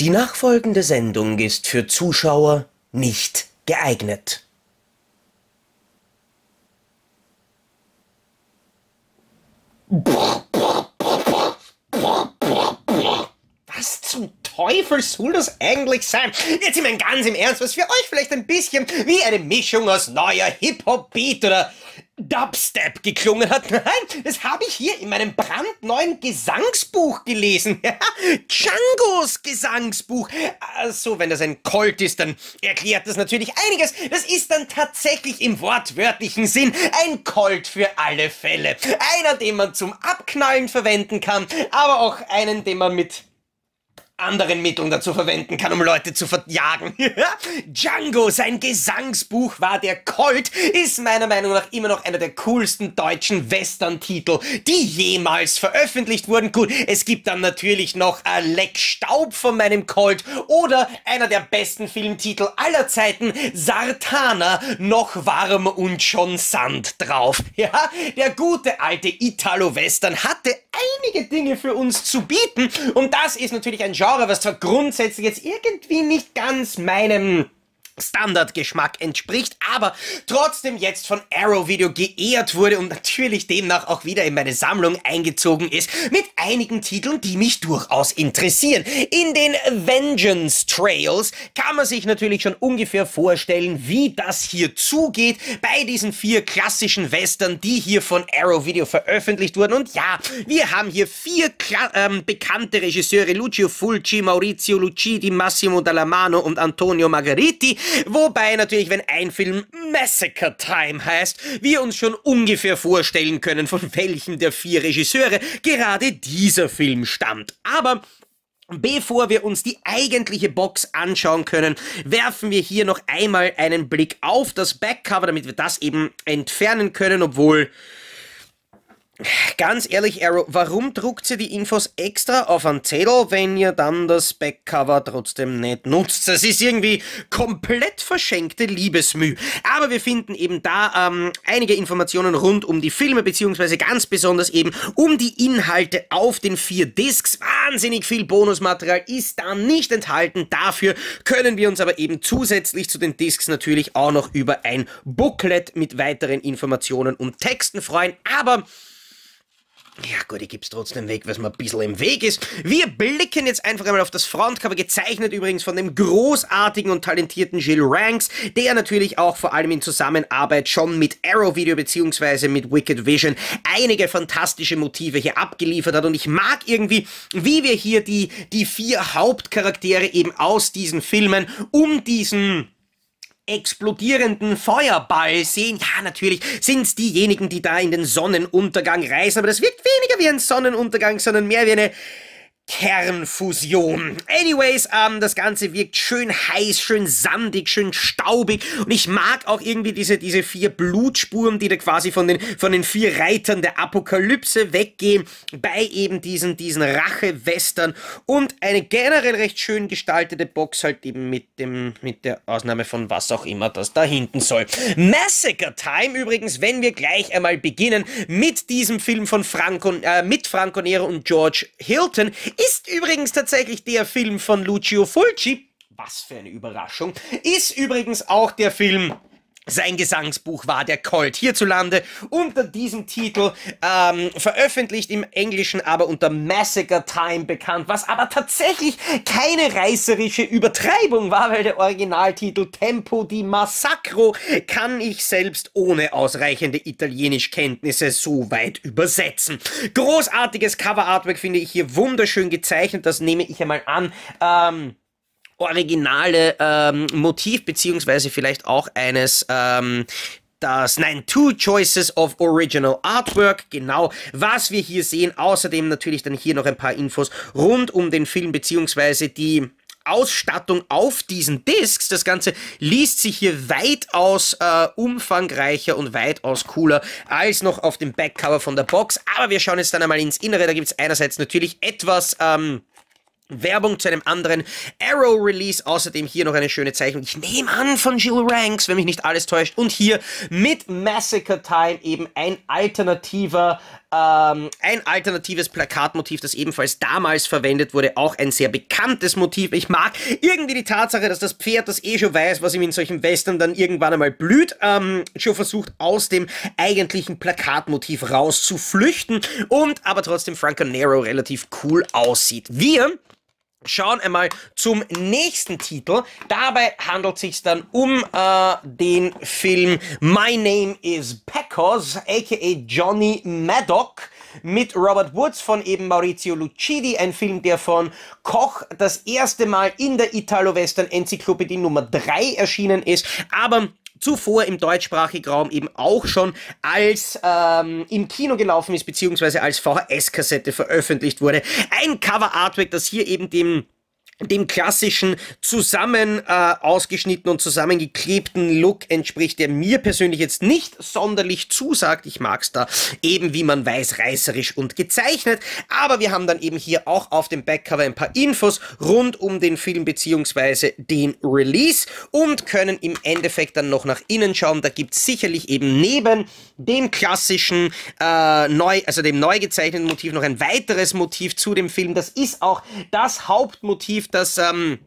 Die nachfolgende Sendung ist für Zuschauer nicht geeignet. Was zum Teufel soll das eigentlich sein? Jetzt ich mein ganz im Ernst, was für euch vielleicht ein bisschen wie eine Mischung aus neuer Hip-Hop-Beat oder Dubstep geklungen hat. Nein, das habe ich hier in meinem brandneuen Gesangsbuch gelesen. Django's Gesangsbuch. Also, wenn das ein Colt ist, dann erklärt das natürlich einiges. Das ist dann tatsächlich im wortwörtlichen Sinn ein Colt für alle Fälle. Einer, den man zum Abknallen verwenden kann, aber auch einen, den man mit anderen Mitteln dazu verwenden kann, um Leute zu verjagen. Django, sein Gesangsbuch war der Colt, ist meiner Meinung nach immer noch einer der coolsten deutschen Western-Titel, die jemals veröffentlicht wurden. Gut, es gibt dann natürlich noch äh, Leck Staub von meinem Colt oder einer der besten Filmtitel aller Zeiten, Sartana, noch warm und schon Sand drauf. Ja, der gute alte Italo-Western hatte neue Dinge für uns zu bieten. Und das ist natürlich ein Genre, was zwar grundsätzlich jetzt irgendwie nicht ganz meinem Standardgeschmack entspricht, aber trotzdem jetzt von Arrow Video geehrt wurde und natürlich demnach auch wieder in meine Sammlung eingezogen ist mit einigen Titeln, die mich durchaus interessieren. In den Vengeance Trails kann man sich natürlich schon ungefähr vorstellen, wie das hier zugeht bei diesen vier klassischen Western, die hier von Arrow Video veröffentlicht wurden. Und ja, wir haben hier vier ähm, bekannte Regisseure, Lucio Fulci, Maurizio Lucidi, Massimo Dallamano und Antonio Margheriti, Wobei natürlich, wenn ein Film Massacre Time heißt, wir uns schon ungefähr vorstellen können, von welchem der vier Regisseure gerade dieser Film stammt. Aber Bevor wir uns die eigentliche Box anschauen können, werfen wir hier noch einmal einen Blick auf das Backcover, damit wir das eben entfernen können, obwohl Ganz ehrlich, Arrow, warum druckt ihr die Infos extra auf einen Zettel, wenn ihr dann das Backcover trotzdem nicht nutzt? Das ist irgendwie komplett verschenkte Liebesmüh. Aber wir finden eben da ähm, einige Informationen rund um die Filme, beziehungsweise ganz besonders eben um die Inhalte auf den vier Discs. Wahnsinnig viel Bonusmaterial ist da nicht enthalten. Dafür können wir uns aber eben zusätzlich zu den Discs natürlich auch noch über ein Booklet mit weiteren Informationen und Texten freuen. Aber ja gut, ich gib's trotzdem weg, was mir ein bisschen im Weg ist. Wir blicken jetzt einfach einmal auf das Frontcover, gezeichnet übrigens von dem großartigen und talentierten Gilles Ranks, der natürlich auch vor allem in Zusammenarbeit schon mit Arrow Video bzw. mit Wicked Vision einige fantastische Motive hier abgeliefert hat und ich mag irgendwie, wie wir hier die, die vier Hauptcharaktere eben aus diesen Filmen um diesen explodierenden Feuerball sehen, ja, natürlich sind's diejenigen, die da in den Sonnenuntergang reisen, aber das wirkt weniger wie ein Sonnenuntergang, sondern mehr wie eine Kernfusion. Anyways, ähm, das Ganze wirkt schön heiß, schön sandig, schön staubig und ich mag auch irgendwie diese, diese vier Blutspuren, die da quasi von den, von den vier Reitern der Apokalypse weggehen, bei eben diesen, diesen Rache-Western und eine generell recht schön gestaltete Box halt eben mit dem, mit der Ausnahme von was auch immer das da hinten soll. Massacre Time übrigens, wenn wir gleich einmal beginnen mit diesem Film von Franco, äh, mit Franco Nero und George Hilton, ist übrigens tatsächlich der Film von Lucio Fulci. Was für eine Überraschung. Ist übrigens auch der Film sein Gesangsbuch war der Colt. Hierzulande unter diesem Titel ähm, veröffentlicht, im Englischen aber unter Massacre Time bekannt, was aber tatsächlich keine reißerische Übertreibung war, weil der Originaltitel Tempo di Massacro kann ich selbst ohne ausreichende Italienischkenntnisse so weit übersetzen. Großartiges Cover Artwork finde ich hier wunderschön gezeichnet, das nehme ich einmal an. Ähm, originale ähm, Motiv, beziehungsweise vielleicht auch eines ähm, das, nein, Two Choices of Original Artwork, genau, was wir hier sehen. Außerdem natürlich dann hier noch ein paar Infos rund um den Film, beziehungsweise die Ausstattung auf diesen Discs. Das Ganze liest sich hier weitaus äh, umfangreicher und weitaus cooler als noch auf dem Backcover von der Box. Aber wir schauen jetzt dann einmal ins Innere. Da gibt es einerseits natürlich etwas... Ähm, Werbung zu einem anderen Arrow Release. Außerdem hier noch eine schöne Zeichnung. Ich nehme an von Jill Ranks, wenn mich nicht alles täuscht. Und hier mit Massacre Time eben ein alternativer ähm, ein alternatives Plakatmotiv, das ebenfalls damals verwendet wurde, auch ein sehr bekanntes Motiv. Ich mag irgendwie die Tatsache, dass das Pferd, das eh schon weiß, was ihm in solchen Western dann irgendwann einmal blüht, ähm, schon versucht, aus dem eigentlichen Plakatmotiv rauszuflüchten und aber trotzdem Franco Nero relativ cool aussieht. Wir schauen einmal zum nächsten Titel. Dabei handelt es sich dann um äh, den Film My Name is Pecos, aka Johnny Maddock mit Robert Woods von eben Maurizio Lucidi, ein Film, der von Koch das erste Mal in der Italo-Western-Enzyklopädie Nummer 3 erschienen ist, aber zuvor im deutschsprachigen Raum eben auch schon als ähm, im Kino gelaufen ist, beziehungsweise als VHS-Kassette veröffentlicht wurde. Ein Cover-Artwork, das hier eben dem dem klassischen zusammen äh, ausgeschnittenen und zusammengeklebten Look entspricht, der mir persönlich jetzt nicht sonderlich zusagt. Ich mag's da eben, wie man weiß, reißerisch und gezeichnet. Aber wir haben dann eben hier auch auf dem Backcover ein paar Infos rund um den Film beziehungsweise den Release und können im Endeffekt dann noch nach innen schauen. Da gibt's sicherlich eben neben dem klassischen äh, neu, also dem neu gezeichneten Motiv noch ein weiteres Motiv zu dem Film. Das ist auch das Hauptmotiv das ähm,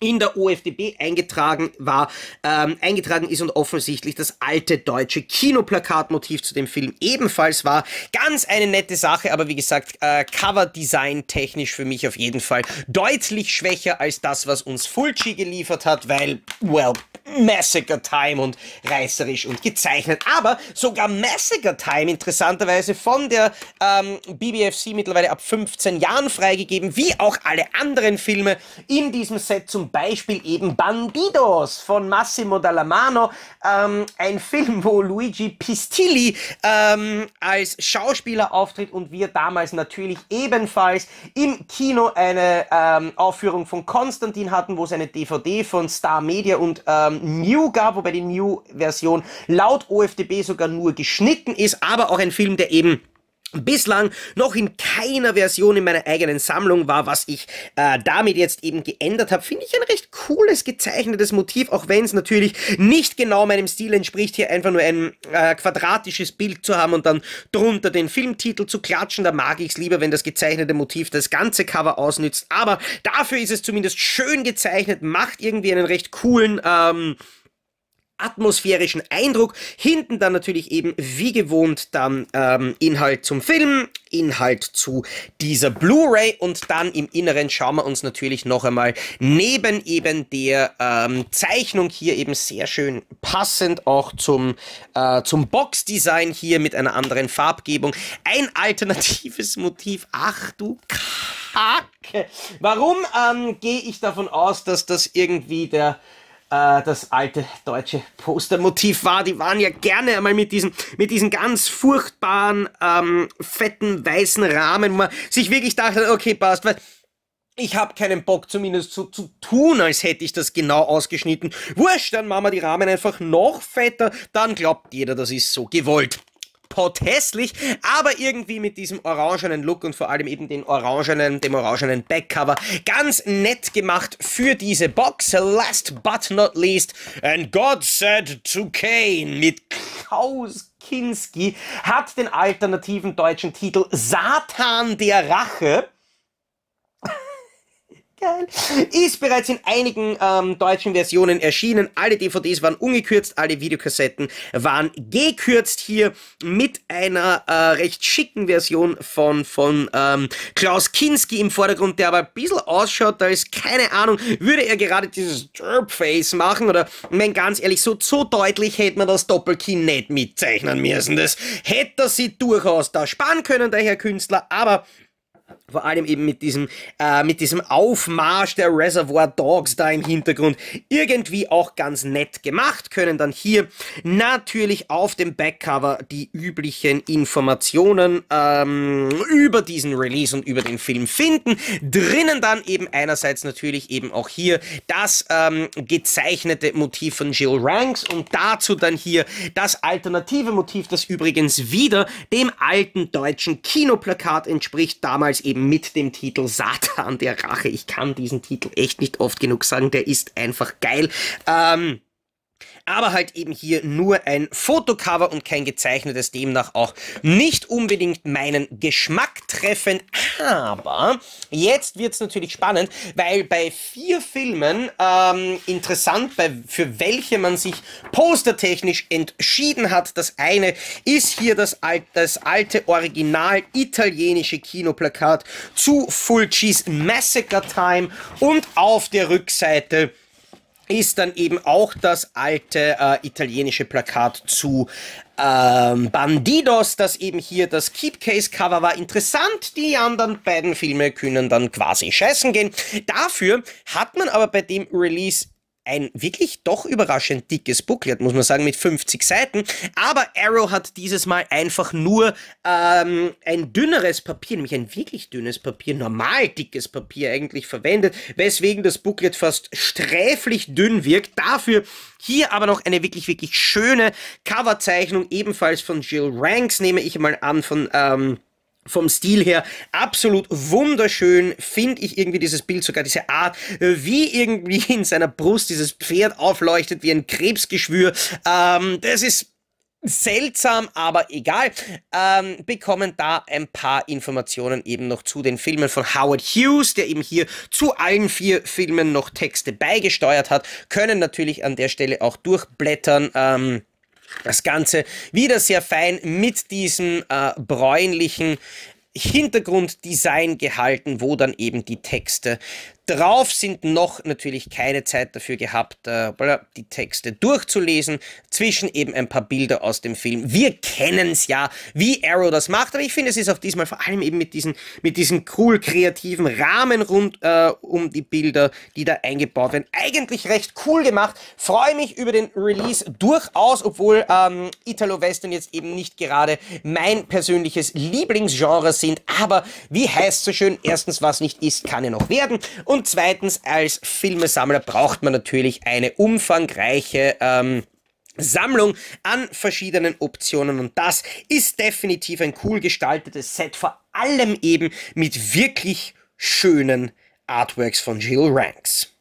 in der OFDB eingetragen war, ähm, eingetragen ist und offensichtlich das alte deutsche Kinoplakatmotiv zu dem Film ebenfalls war. Ganz eine nette Sache, aber wie gesagt, äh, Coverdesign technisch für mich auf jeden Fall deutlich schwächer als das, was uns Fulci geliefert hat, weil, well, Massacre Time und reißerisch und gezeichnet. Aber sogar Massacre Time, interessanterweise von der ähm, BBFC mittlerweile ab 15 Jahren freigegeben, wie auch alle anderen Filme in diesem Set, zum Beispiel eben Bandidos von Massimo Dallamano, ähm, ein Film, wo Luigi Pistilli ähm, als Schauspieler auftritt und wir damals natürlich ebenfalls im Kino eine ähm, Aufführung von Konstantin hatten, wo es eine DVD von Star Media und ähm, ähm, Mew gab, wobei die new version laut OFDB sogar nur geschnitten ist, aber auch ein Film, der eben bislang noch in keiner Version in meiner eigenen Sammlung war, was ich äh, damit jetzt eben geändert habe, finde ich ein recht cooles gezeichnetes Motiv, auch wenn es natürlich nicht genau meinem Stil entspricht, hier einfach nur ein äh, quadratisches Bild zu haben und dann drunter den Filmtitel zu klatschen. Da mag ich es lieber, wenn das gezeichnete Motiv das ganze Cover ausnützt. Aber dafür ist es zumindest schön gezeichnet, macht irgendwie einen recht coolen... Ähm, atmosphärischen Eindruck. Hinten dann natürlich eben wie gewohnt dann ähm, Inhalt zum Film, Inhalt zu dieser Blu-ray und dann im Inneren schauen wir uns natürlich noch einmal neben eben der ähm, Zeichnung hier eben sehr schön passend auch zum, äh, zum Box-Design hier mit einer anderen Farbgebung ein alternatives Motiv. Ach du Kacke! Warum ähm, gehe ich davon aus, dass das irgendwie der äh, das alte deutsche Postermotiv war. Die waren ja gerne einmal mit diesen, mit diesen ganz furchtbaren, ähm, fetten, weißen Rahmen, wo man sich wirklich dachte, okay, passt, weil ich habe keinen Bock zumindest so zu tun, als hätte ich das genau ausgeschnitten. Wurscht, dann machen wir die Rahmen einfach noch fetter, dann glaubt jeder, das ist so gewollt potthässlich, aber irgendwie mit diesem orangenen Look und vor allem eben den orangenen, dem orangenen Backcover ganz nett gemacht für diese Box. Last but not least, and God said to Cain mit Klaus Kinski hat den alternativen deutschen Titel Satan der Rache geil. Ist bereits in einigen ähm, deutschen Versionen erschienen. Alle DVDs waren ungekürzt, alle Videokassetten waren gekürzt hier mit einer äh, recht schicken Version von, von ähm, Klaus Kinski im Vordergrund, der aber ein bisschen ausschaut, da ist keine Ahnung, würde er gerade dieses Derp-Face machen oder, mein ganz ehrlich, so, so deutlich hätte man das Doppelkinn nicht mitzeichnen müssen. Das hätte sie durchaus da sparen können, der Herr Künstler, aber vor allem eben mit diesem, äh, mit diesem Aufmarsch der Reservoir Dogs da im Hintergrund irgendwie auch ganz nett gemacht, können dann hier natürlich auf dem Backcover die üblichen Informationen ähm, über diesen Release und über den Film finden. Drinnen dann eben einerseits natürlich eben auch hier das ähm, gezeichnete Motiv von Jill Ranks und dazu dann hier das alternative Motiv, das übrigens wieder dem alten deutschen Kinoplakat entspricht, damals eben mit dem Titel Satan der Rache. Ich kann diesen Titel echt nicht oft genug sagen, der ist einfach geil. Ähm, aber halt eben hier nur ein Fotocover und kein gezeichnetes, demnach auch nicht unbedingt meinen Geschmack treffen. Aber jetzt wird's natürlich spannend, weil bei vier Filmen ähm, interessant, bei, für welche man sich postertechnisch entschieden hat. Das eine ist hier das, alt, das alte Original italienische Kinoplakat zu Fulcis Massacre Time und auf der Rückseite ist dann eben auch das alte äh, italienische Plakat zu ähm, Bandidos, das eben hier das Keep Case Cover war. Interessant, die anderen beiden Filme können dann quasi scheißen gehen. Dafür hat man aber bei dem Release ein wirklich doch überraschend dickes Booklet, muss man sagen, mit 50 Seiten. Aber Arrow hat dieses Mal einfach nur ähm, ein dünneres Papier, nämlich ein wirklich dünnes Papier, normal dickes Papier eigentlich verwendet, weswegen das Booklet fast sträflich dünn wirkt. Dafür hier aber noch eine wirklich, wirklich schöne Coverzeichnung, ebenfalls von Jill Ranks, nehme ich mal an, von... Ähm, vom Stil her absolut wunderschön, finde ich irgendwie dieses Bild, sogar diese Art, äh, wie irgendwie in seiner Brust dieses Pferd aufleuchtet wie ein Krebsgeschwür. Ähm, das ist seltsam, aber egal, ähm, bekommen da ein paar Informationen eben noch zu den Filmen von Howard Hughes, der eben hier zu allen vier Filmen noch Texte beigesteuert hat, können natürlich an der Stelle auch durchblättern. Ähm, das Ganze wieder sehr fein mit diesem äh, bräunlichen Hintergrunddesign gehalten, wo dann eben die Texte drauf, sind noch natürlich keine Zeit dafür gehabt, äh, die Texte durchzulesen. Zwischen eben ein paar Bilder aus dem Film. Wir kennen es ja, wie Arrow das macht, aber ich finde, es ist auch diesmal vor allem eben mit diesen, mit diesen cool kreativen Rahmen rund äh, um die Bilder, die da eingebaut werden. Eigentlich recht cool gemacht. Freue mich über den Release durchaus, obwohl ähm, Italo-Western jetzt eben nicht gerade mein persönliches Lieblingsgenre sind. Aber wie heißt so schön, erstens, was nicht ist, kann ja noch werden. Und und zweitens, als Filmesammler braucht man natürlich eine umfangreiche ähm, Sammlung an verschiedenen Optionen und das ist definitiv ein cool gestaltetes Set, vor allem eben mit wirklich schönen Artworks von Jill Ranks.